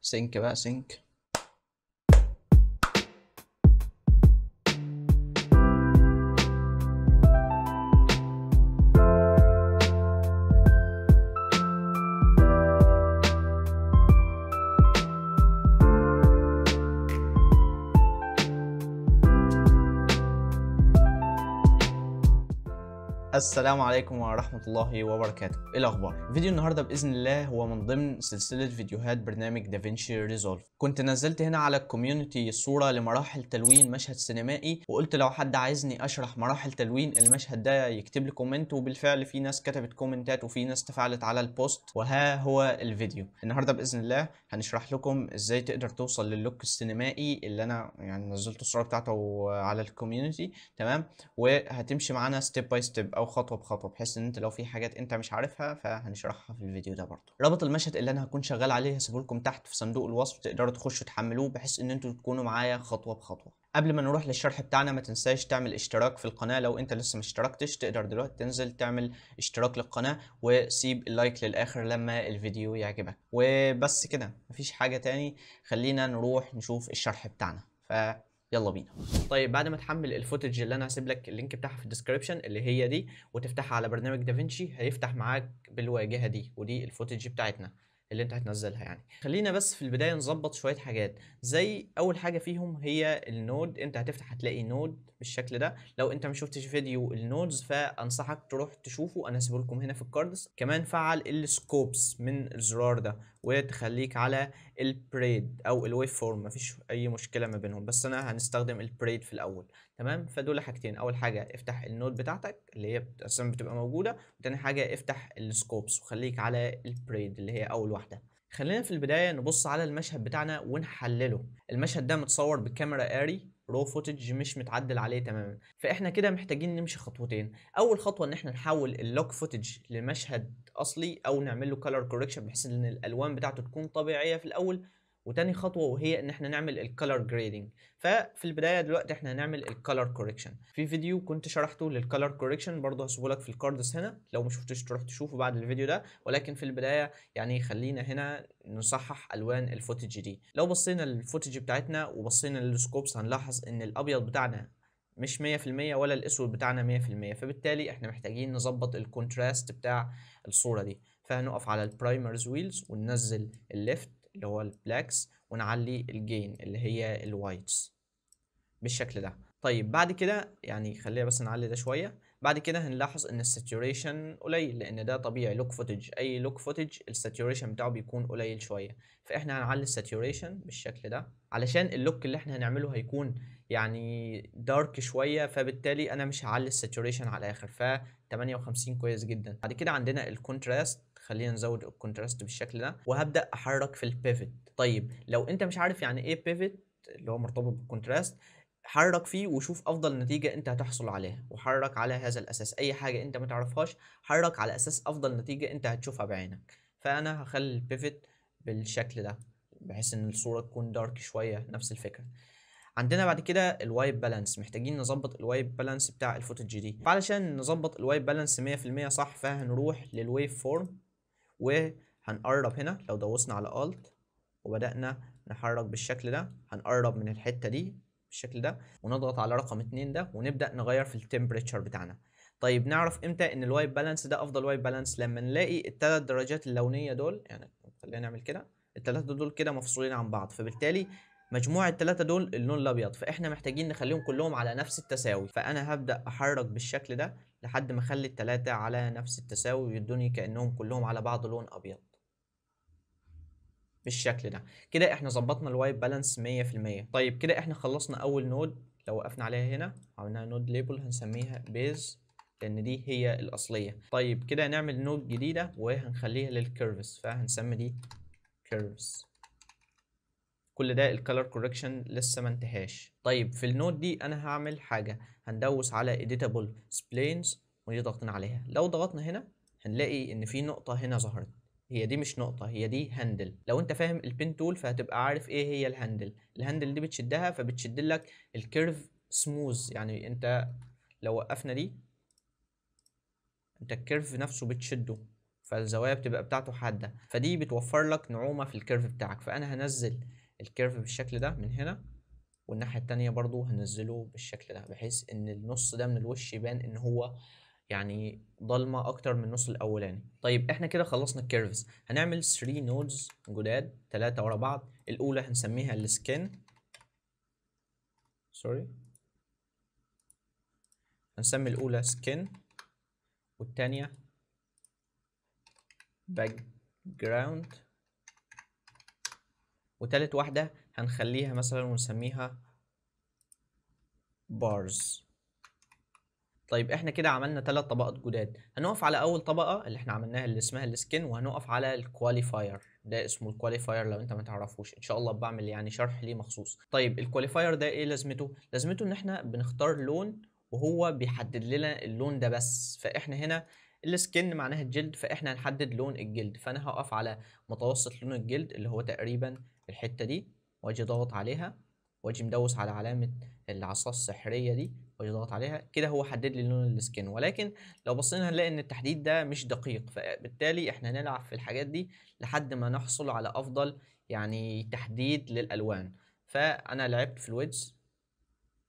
sync about sync السلام عليكم ورحمة الله وبركاته ايه الاخبار فيديو النهاردة باذن الله هو من ضمن سلسلة فيديوهات برنامج دافنشي ريزولف كنت نزلت هنا على الكوميونتي صورة لمراحل تلوين مشهد سينمائي وقلت لو حد عايزني اشرح مراحل تلوين المشهد ده يكتب لي كومنت وبالفعل في ناس كتبت كومنتات وفي ناس تفاعلت على البوست وها هو الفيديو النهاردة باذن الله هنشرح لكم ازاي تقدر توصل للوك السينمائي اللي انا يعني نزلت الصورة بتاعته على الكوميونتي تمام وهتمشي معانا ستيب باي ستيب او خطوه بخطوه بحيث ان انت لو في حاجات انت مش عارفها فهنشرحها في الفيديو ده برضه رابط المشهد اللي انا هكون شغال عليه هسيبه لكم تحت في صندوق الوصف تقدروا تخشوا تحملوه بحيث ان انتوا تكونوا معايا خطوه بخطوه قبل ما نروح للشرح بتاعنا ما تنساش تعمل اشتراك في القناه لو انت لسه ما اشتركتش تقدر دلوقتي تنزل تعمل اشتراك للقناه وسيب اللايك للاخر لما الفيديو يعجبك وبس كده مفيش حاجه تاني خلينا نروح نشوف الشرح بتاعنا ف يلا بينا طيب بعد ما تحمل الفوتج اللي انا هسيب لك اللينك بتاعها في الديسكربشن اللي هي دي وتفتحها على برنامج دافنشي هيفتح معاك بالواجهه دي ودي الفوتج بتاعتنا اللي انت هتنزلها يعني خلينا بس في البدايه نظبط شويه حاجات زي اول حاجه فيهم هي النود انت هتفتح هتلاقي نود بالشكل ده لو انت ما شفتش فيديو النودز فانصحك تروح تشوفه انا هسيبه لكم هنا في الكاردز كمان فعل السكوبس من الزرار ده وتخليك على البريد او الويف فورم مفيش اي مشكله ما بينهم بس انا هنستخدم البريد في الاول تمام فدول حاجتين اول حاجه افتح النود بتاعتك اللي هي اصلا بتبقى موجوده وتاني حاجه افتح السكوبس وخليك على البريد اللي هي اول واحده خلينا في البدايه نبص على المشهد بتاعنا ونحلله المشهد ده متصور بكاميرا اري رو فوتج مش متعدل عليه تماما فاحنا كده محتاجين نمشي خطوتين اول خطوه ان احنا نحول اللوك فوتج لمشهد اصلي او نعمل له كولر كوركشن بحيث ان الالوان بتاعته تكون طبيعيه في الاول وتاني خطوه وهي ان احنا نعمل الكالر جريدنج ففي البدايه دلوقتي احنا هنعمل الكالر كوركشن في فيديو كنت شرحته للكالر كوركشن برضه هسيبه لك في الكاردز هنا لو ما تروح تشوفه بعد الفيديو ده ولكن في البدايه يعني خلينا هنا نصحح الوان الفوتج دي لو بصينا للفوتج بتاعتنا وبصينا للسكوبس هنلاحظ ان الابيض بتاعنا مش 100% ولا الاسود بتاعنا 100% فبالتالي احنا محتاجين نظبط الكونتراست بتاع الصوره دي فهنقف على البرايمرز ويلز وننزل الليفت اللي هو البلاكس ونعلي الجين اللي هي الوايتس بالشكل ده طيب بعد كده يعني خلينا بس نعلي ده شويه بعد كده هنلاحظ ان الساتوريشن قليل لان ده طبيعي لوك فوتج اي لوك فوتج الساتوريشن بتاعه بيكون قليل شويه فاحنا هنعلي الساتوريشن بالشكل ده علشان اللوك اللي احنا هنعمله هيكون يعني دارك شويه فبالتالي انا مش هعلي الساتوريشن على الاخر ف 58 كويس جدا بعد كده عندنا الكونتراست خلينا نزود الكونتراست بالشكل ده وهبدا احرك في البيفت طيب لو انت مش عارف يعني ايه بيفت اللي هو مرتبط بالكونتراست حرك فيه وشوف افضل نتيجه انت هتحصل عليها وحرك على هذا الاساس اي حاجه انت ما تعرفهاش حرك على اساس افضل نتيجه انت هتشوفها بعينك فانا هخلي البيفت بالشكل ده بحيث ان الصوره تكون دارك شويه نفس الفكره عندنا بعد كده الوايت بالانس محتاجين نظبط الوايت بالانس بتاع الفوتج دي علشان نظبط الوايت بالانس 100% صح فهنروح للويف فورم وهنقرب هنا لو دوسنا على الت وبدأنا نحرك بالشكل ده هنقرب من الحتة دي بالشكل ده ونضغط على رقم 2 ده ونبدأ نغير في التمبريتشر بتاعنا طيب نعرف امتى ان الوايت بالانس ده افضل وايت بالانس لما نلاقي الثلاث درجات اللونيه دول يعني خلينا نعمل كده الثلاثه دول كده مفصولين عن بعض فبالتالي مجموع الثلاثه دول اللون الابيض فاحنا محتاجين نخليهم كلهم على نفس التساوي فانا هبدا احرك بالشكل ده لحد ما اخلي الثلاثه على نفس التساوي ويدوني كانهم كلهم على بعض لون ابيض بالشكل ده كده احنا ظبطنا الوايت بالانس 100% طيب كده احنا خلصنا اول نود لو وقفنا عليها هنا عملناها نود ليبل هنسميها بيز لان دي هي الاصليه طيب كده نعمل نود جديده وهنخليها للكيرفز فهنسمي دي كيرفز كل ده الكالر كوركشن لسه ما انتهاش طيب في النوت دي انا هعمل حاجه هندوس على editable سبلينز ودي ضغطنا عليها لو ضغطنا هنا هنلاقي ان في نقطه هنا ظهرت هي دي مش نقطه هي دي هاندل لو انت فاهم البين تول فهتبقى عارف ايه هي الهاندل الهاندل دي بتشدها فبتشد لك الكيرف سموز يعني انت لو وقفنا دي انت الكيرف نفسه بتشده فالزوايا بتبقى بتاعته حاده فدي بتوفر لك نعومه في الكيرف بتاعك فانا هنزل الكيرف بالشكل ده من هنا والناحية التانية برضو هنزله بالشكل ده بحيث ان النص ده من الوش يبان ان هو يعني ضلمة اكتر من النص الاولاني طيب احنا كده خلصنا الكيرفز هنعمل 3 نودز جداد تلاتة ورا بعض الاولى هنسميها السكن سوري هنسمي الاولى سكن والتانية باك جراوند وتالت واحدة هنخليها مثلا ونسميها بارز طيب احنا كده عملنا تلات طبقات جداد هنقف على اول طبقه اللي احنا عملناها اللي اسمها السكن وهنقف على الكواليفاير ده اسمه الكواليفاير لو انت ما تعرفوش ان شاء الله بعمل يعني شرح ليه مخصوص طيب الكواليفاير ده ايه لازمته لازمته ان احنا بنختار لون وهو بيحدد لنا اللون ده بس فاحنا هنا السكن معناها الجلد فاحنا هنحدد لون الجلد فانا هقف على متوسط لون الجلد اللي هو تقريبا الحتة دي واجي ضاغط عليها واجي مدوس على علامة العصا السحرية دي واجي ضاغط عليها كده هو حدد لي لون السكن ولكن لو بصينا هنلاقي ان التحديد ده مش دقيق فبالتالي احنا هنلعب في الحاجات دي لحد ما نحصل على افضل يعني تحديد للالوان فانا لعبت في الويدز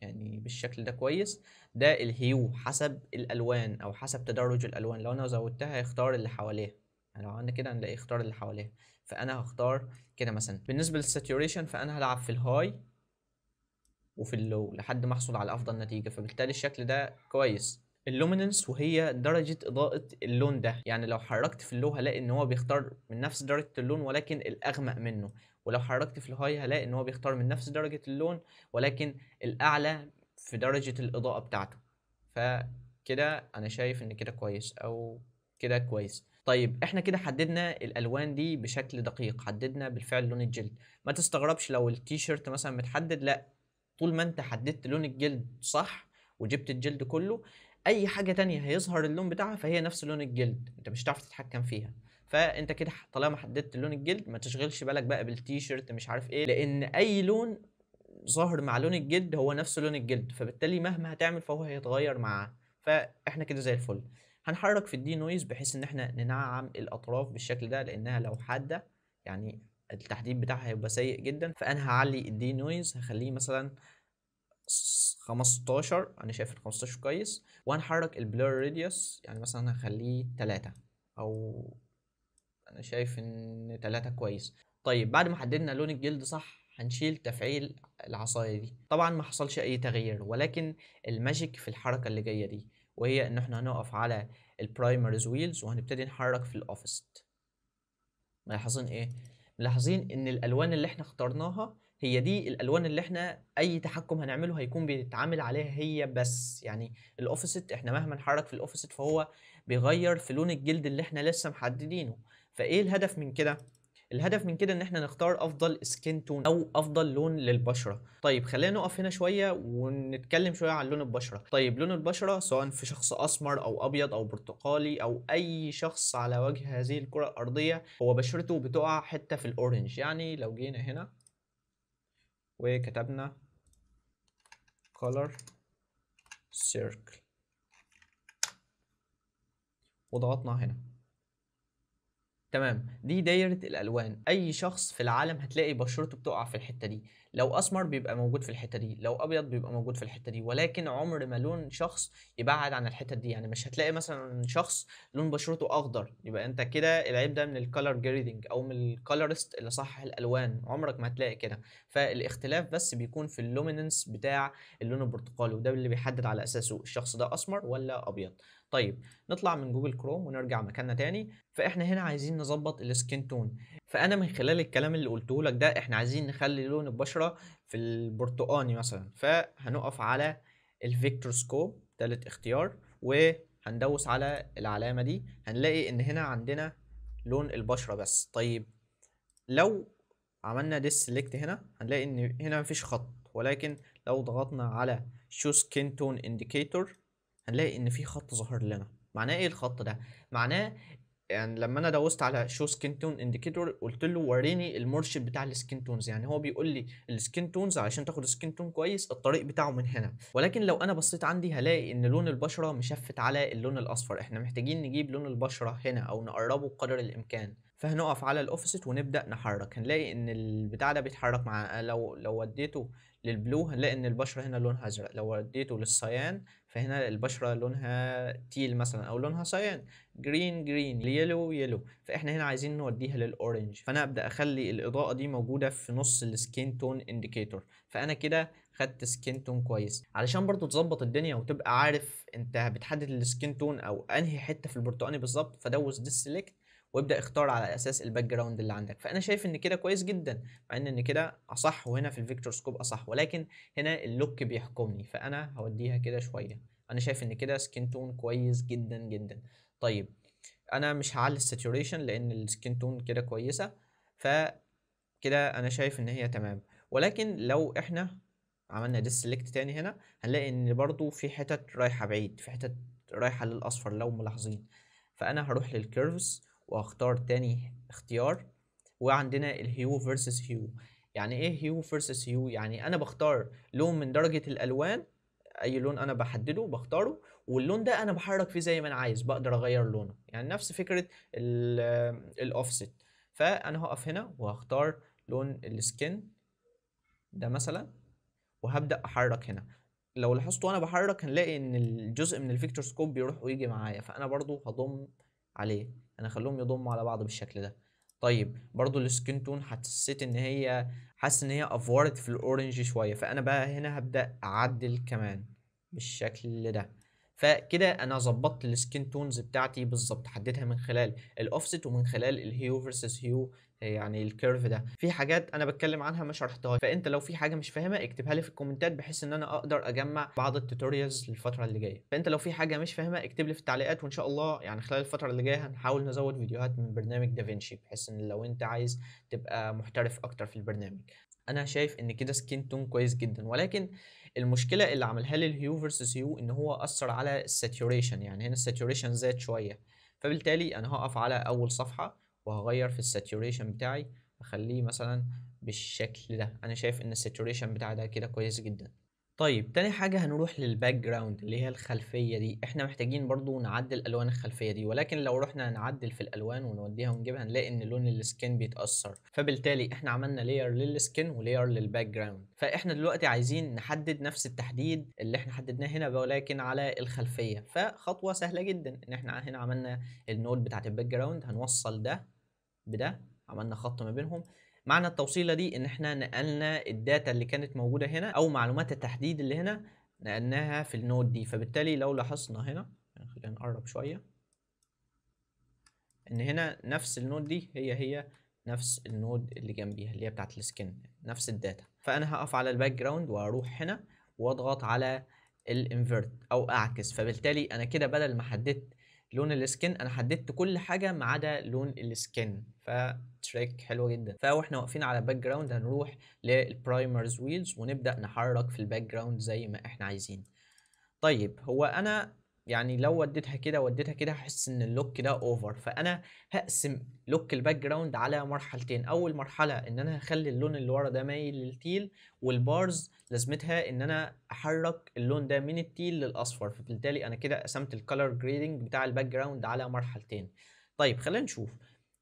يعني بالشكل ده كويس ده الهيو حسب الالوان او حسب تدرج الالوان لو انا زودتها هيختار اللي حواليه يعني لو عملنا كده هنلاقي اختار اللي حواليها فانا هختار كده مثلا بالنسبه للساتوريشن فانا هلعب في الهاي وفي اللو لحد ما احصل على افضل نتيجه فبالتالي الشكل ده كويس اللومينس وهي درجة إضاءة اللون ده يعني لو حركت في اللو هلاقي إن هو بيختار من نفس درجة اللون ولكن الأغمق منه ولو حركت في الهاي هلاقي إن هو بيختار من نفس درجة اللون ولكن الأعلى في درجة الإضاءة بتاعته فكده أنا شايف إن كده كويس أو كده كويس طيب احنا كده حددنا الالوان دي بشكل دقيق حددنا بالفعل لون الجلد ما تستغربش لو التيشيرت مثلا متحدد لا طول ما انت حددت لون الجلد صح وجبت الجلد كله اي حاجه تانية هيظهر اللون بتاعها فهي نفس لون الجلد انت مش هتعرف تتحكم فيها فانت كده طالما حددت لون الجلد ما تشغلش بالك بقى بالتيشيرت مش عارف ايه لان اي لون ظاهر مع لون الجلد هو نفس لون الجلد فبالتالي مهما هتعمل فهو هيتغير معاه فاحنا كده زي الفل هنحرك في الدي نويز بحيث ان احنا ننعم الاطراف بالشكل ده لانها لو حاده يعني التحديد بتاعها هيبقى سيء جدا فانا هعلي الدي نويز هخليه مثلا 15 انا شايف ال 15 كويس وهنحرك البلور ريديوس يعني مثلا هخليه 3 او انا شايف ان 3 كويس طيب بعد ما حددنا لون الجلد صح هنشيل تفعيل العصايه دي طبعا ما حصلش اي تغيير ولكن الماجيك في الحركه اللي جايه دي وهي ان احنا هنقف على البرايمرز ويلز وهنبتدي نحرك في الاوفست ملاحظين ايه ملاحظين ان الالوان اللي احنا اخترناها هي دي الالوان اللي احنا اي تحكم هنعمله هيكون بيتعامل عليها هي بس يعني الاوفست احنا مهما نحرك في الاوفست فهو بيغير في لون الجلد اللي احنا لسه محددينه فايه الهدف من كده الهدف من كده ان احنا نختار افضل سكين تون او افضل لون للبشره طيب خلينا نقف هنا شويه ونتكلم شويه عن لون البشره طيب لون البشره سواء في شخص اسمر او ابيض او برتقالي او اي شخص على وجه هذه الكره الارضيه هو بشرته بتقع حته في الاورنج يعني لو جينا هنا وكتبنا color circle وضغطنا هنا تمام دي دايرة الألوان أي شخص في العالم هتلاقي بشرته بتقع في الحتة دي لو أسمر بيبقى موجود في الحتة دي لو أبيض بيبقى موجود في الحتة دي ولكن عمر ما لون شخص يبعد عن الحتة دي يعني مش هتلاقي مثلا شخص لون بشرته أخضر يبقى أنت كده العيب ده من الكالر جريدنج أو من الكالرست اللي صح الألوان عمرك ما هتلاقي كده فالاختلاف بس بيكون في اللومينس بتاع اللون البرتقالي وده اللي بيحدد على أساسه الشخص ده أسمر ولا أبيض طيب نطلع من جوجل كروم ونرجع مكاننا تاني فاحنا هنا عايزين نظبط السكين تون فانا من خلال الكلام اللي قلته لك ده احنا عايزين نخلي لون البشره في البرتقاني مثلا فهنقف على الفيكتور سكوب تالت اختيار وهندوس على العلامه دي هنلاقي ان هنا عندنا لون البشره بس طيب لو عملنا ديس سيلكت هنا هنلاقي ان هنا مفيش خط ولكن لو ضغطنا على شو سكين تون انديكيتور هنلاقي ان في خط ظهر لنا معناه ايه الخط ده معناه يعني لما انا دوست على شو سكين تون انديكيتور قلت له وريني المرشد بتاع السكين تونز يعني هو بيقول لي السكين تونز علشان تاخد سكين تون كويس الطريق بتاعه من هنا ولكن لو انا بصيت عندي هلاقي ان لون البشره مشفت على اللون الاصفر احنا محتاجين نجيب لون البشره هنا او نقربه قدر الامكان فهنقف على الاوفست ونبدا نحرك هنلاقي ان البتاع ده بيتحرك مع لو لو وديته للبلو هنلاقي ان البشره هنا لونها ازرق لو وديته للسيان فهنا البشره لونها تيل مثلا او لونها سيان جرين جرين يلو يلو فاحنا هنا عايزين نوديها للاورنج فانا ابدا اخلي الاضاءه دي موجوده في نص السكين تون انديكيتور فانا كده خدت سكين تون كويس علشان برضو تظبط الدنيا وتبقى عارف انت بتحدد السكين تون او انهي حته في البرتقاني بالظبط فدوس سيلكت وابدا اختار على اساس الباك جراوند اللي عندك فانا شايف ان كده كويس جدا مع ان ان كده اصح وهنا في الفيكتور سكوب اصح ولكن هنا اللوك بيحكمني فانا هوديها كده شويه انا شايف ان كده سكين تون كويس جدا جدا طيب انا مش هعلي الساتوريشن لان السكين تون كده كويسه ف كده انا شايف ان هي تمام ولكن لو احنا عملنا سيلكت تاني هنا هنلاقي ان برضو في حتت رايحه بعيد في حتت رايحه للاصفر لو ملاحظين فانا هروح للكيرفز وهختار تاني اختيار وعندنا الهيو فيرسس هيو يعني ايه هيو فيرسس هيو يعني انا بختار لون من درجه الالوان اي لون انا بحدده بختاره واللون ده انا بحرك فيه زي ما انا عايز بقدر اغير لونه يعني نفس فكره الاوفست فانا هقف هنا وهختار لون السكن ده مثلا وهبدا احرك هنا لو لاحظت وانا بحرك هنلاقي ان الجزء من الفيكتور سكوب بيروح ويجي معايا فانا برضو هضم عليه انا هخليهم يضموا على بعض بالشكل ده طيب برضو السكين تون حسيت ان هي حاسس ان هي افورت في الاورنج شويه فانا بقى هنا هبدا اعدل كمان بالشكل ده فكده انا ظبطت السكين تونز بتاعتي بالظبط حددها من خلال الاوفست ومن خلال الهيو فيرسس هيو يعني الكيرف ده في حاجات انا بتكلم عنها ما شرحتهاش فانت لو في حاجه مش فاهمها اكتبها لي في الكومنتات بحيث ان انا اقدر اجمع بعض التوتوريالز للفتره اللي جايه فانت لو في حاجه مش فاهمها اكتب لي في التعليقات وان شاء الله يعني خلال الفتره اللي جايه هنحاول نزود فيديوهات من برنامج دافنشي بحيث ان لو انت عايز تبقى محترف اكتر في البرنامج انا شايف ان كده سكين تون كويس جدا ولكن المشكله اللي عملها لي الهيو فيرسس هيو ان هو اثر على الساتوريشن يعني هنا الساتوريشن زاد شويه فبالتالي انا هقف على اول صفحه وهغير في الساتوريشن بتاعي اخليه مثلا بالشكل ده انا شايف ان الساتوريشن بتاعي ده كده كويس جدا طيب تاني حاجة هنروح للباك جراوند اللي هي الخلفية دي احنا محتاجين برضو نعدل ألوان الخلفية دي ولكن لو رحنا نعدل في الألوان ونوديها ونجيبها هنلاقي ان لون السكين بيتأثر فبالتالي احنا عملنا لير للسكين ولير للباك جراوند فاحنا دلوقتي عايزين نحدد نفس التحديد اللي احنا حددناه هنا ولكن على الخلفية فخطوة سهلة جدا ان احنا هنا عملنا النود بتاعت الباك جراوند هنوصل ده بده عملنا خط ما بينهم معنى التوصيله دي ان احنا نقلنا الداتا اللي كانت موجوده هنا او معلومات التحديد اللي هنا نقلناها في النود دي فبالتالي لو لاحظنا هنا يعني خلينا نقرب شويه ان هنا نفس النود دي هي هي نفس النود اللي جنبيها اللي هي بتاعت السكن نفس الداتا فانا هقف على الباك جراوند واروح هنا واضغط على الانفيرت او اعكس فبالتالي انا كده بدل ما حددت لون السكن انا حددت كل حاجه ما عدا لون السكن فتريك حلوه جدا فاحنا واقفين على باك جراوند هنروح للبرايمرز ويلز ونبدا نحرك في الباك جراوند زي ما احنا عايزين طيب هو انا يعني لو وديتها كده وديتها كده هحس ان اللوك ده اوفر فانا هقسم لوك الباك جراوند على مرحلتين اول مرحله ان انا هخلي اللون اللي ورا ده مايل للتيل والبارز لازمتها ان انا احرك اللون ده من التيل للاصفر فبالتالي انا كده قسمت الكالر جريدنج بتاع الباك جراوند على مرحلتين طيب خلينا نشوف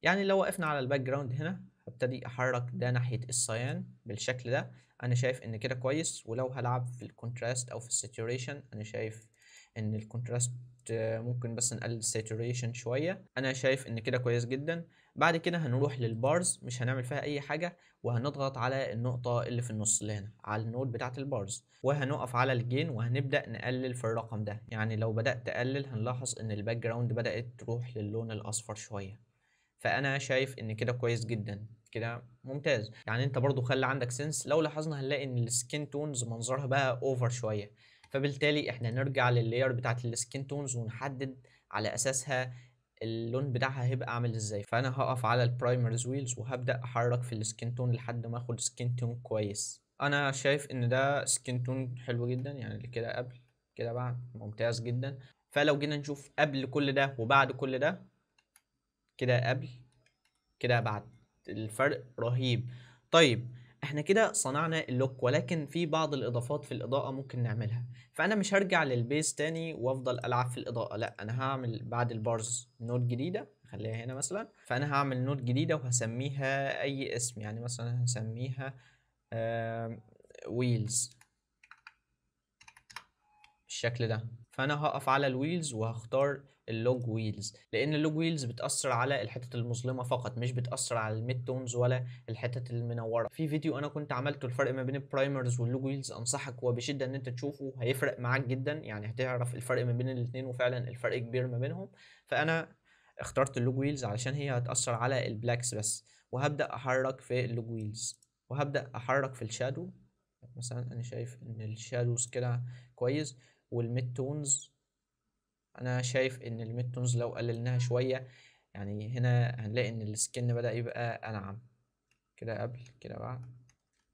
يعني لو وقفنا على الباك جراوند هنا هبتدي احرك ده ناحيه السيان بالشكل ده انا شايف ان كده كويس ولو هلعب في الكونتراست او في الساتوريشن انا شايف ان الكونتراست ممكن بس نقلل الساتوريشن شويه انا شايف ان كده كويس جدا بعد كده هنروح للبارز مش هنعمل فيها اي حاجه وهنضغط على النقطه اللي في النص اللي هنا على النود بتاعه البارز وهنقف على الجين وهنبدا نقلل في الرقم ده يعني لو بدات تقلل هنلاحظ ان الباك جراوند بدات تروح للون الاصفر شويه فانا شايف ان كده كويس جدا كده ممتاز يعني انت برضو خلي عندك سنس لو لاحظنا هنلاقي ان السكين تونز منظرها بقى اوفر شويه فبالتالي احنا نرجع لللاير بتاعه السكين تونز ونحدد على اساسها اللون بتاعها هيبقى عامل ازاي فانا هقف على البرايمرز ويلز وهبدا احرك في السكين تون لحد ما اخد سكين تون كويس انا شايف ان ده سكين تون حلو جدا يعني كده قبل كده بعد ممتاز جدا فلو جينا نشوف قبل كل ده وبعد كل ده كده قبل كده بعد الفرق رهيب طيب احنا كده صنعنا اللوك ولكن في بعض الاضافات في الاضاءة ممكن نعملها فانا مش هرجع للبيس تاني وافضل العب في الاضاءة لا انا هعمل بعد البارز نود جديدة خليها هنا مثلا فانا هعمل نود جديدة وهسميها اي اسم يعني مثلا هسميها ويلز بالشكل ده فانا هقف على الويلز وهختار اللوج ويلز لان اللوج ويلز بتاثر على الحتت المظلمه فقط مش بتاثر على الميد تونز ولا الحتت المنوره في فيديو انا كنت عملته الفرق ما بين البرايمرز واللوج ويلز انصحك وبشده ان انت تشوفه هيفرق معاك جدا يعني هتعرف الفرق ما بين الاثنين وفعلا الفرق كبير ما بينهم فانا اخترت اللوج ويلز علشان هي هتاثر على البلاكس بس وهبدا احرك في اللوج ويلز وهبدا احرك في الشادو مثلا انا شايف ان الشادوز كده كويس والميد تونز انا شايف ان الميد تونز لو قللناها شويه يعني هنا هنلاقي ان السكن بدا يبقى انعم كده قبل كده بعد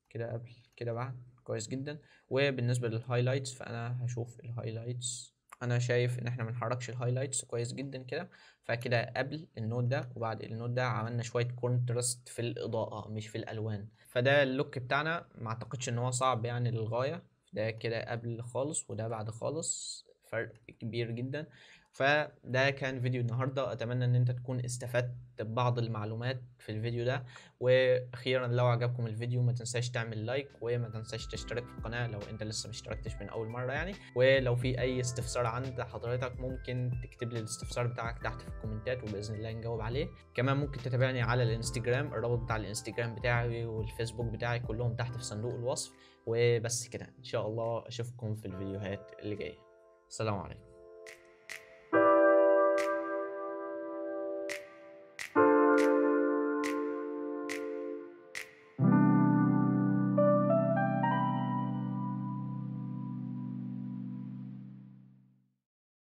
كده قبل كده بعد كويس جدا وبالنسبه للهايلايتس فانا هشوف الهايلايتس انا شايف ان احنا ما نحركش الهايلايتس كويس جدا كده فكده قبل النوت ده وبعد النوت ده عملنا شويه كونتراست في الاضاءه مش في الالوان فده اللوك بتاعنا ما اعتقدش ان هو صعب يعني للغايه ده كده قبل خالص وده بعد خالص فرق كبير جدا فده كان فيديو النهارده اتمنى ان انت تكون استفدت ببعض المعلومات في الفيديو ده واخيرا لو عجبكم الفيديو ما تنساش تعمل لايك وما تنساش تشترك في القناه لو انت لسه ما اشتركتش من اول مره يعني ولو في اي استفسار عند حضرتك ممكن تكتب لي الاستفسار بتاعك تحت في الكومنتات وباذن الله نجاوب عليه كمان ممكن تتابعني على الانستجرام الرابط بتاع الانستجرام بتاعي والفيسبوك بتاعي كلهم تحت في صندوق الوصف وبس كده ان شاء الله اشوفكم في الفيديوهات اللي جايه السلام عليكم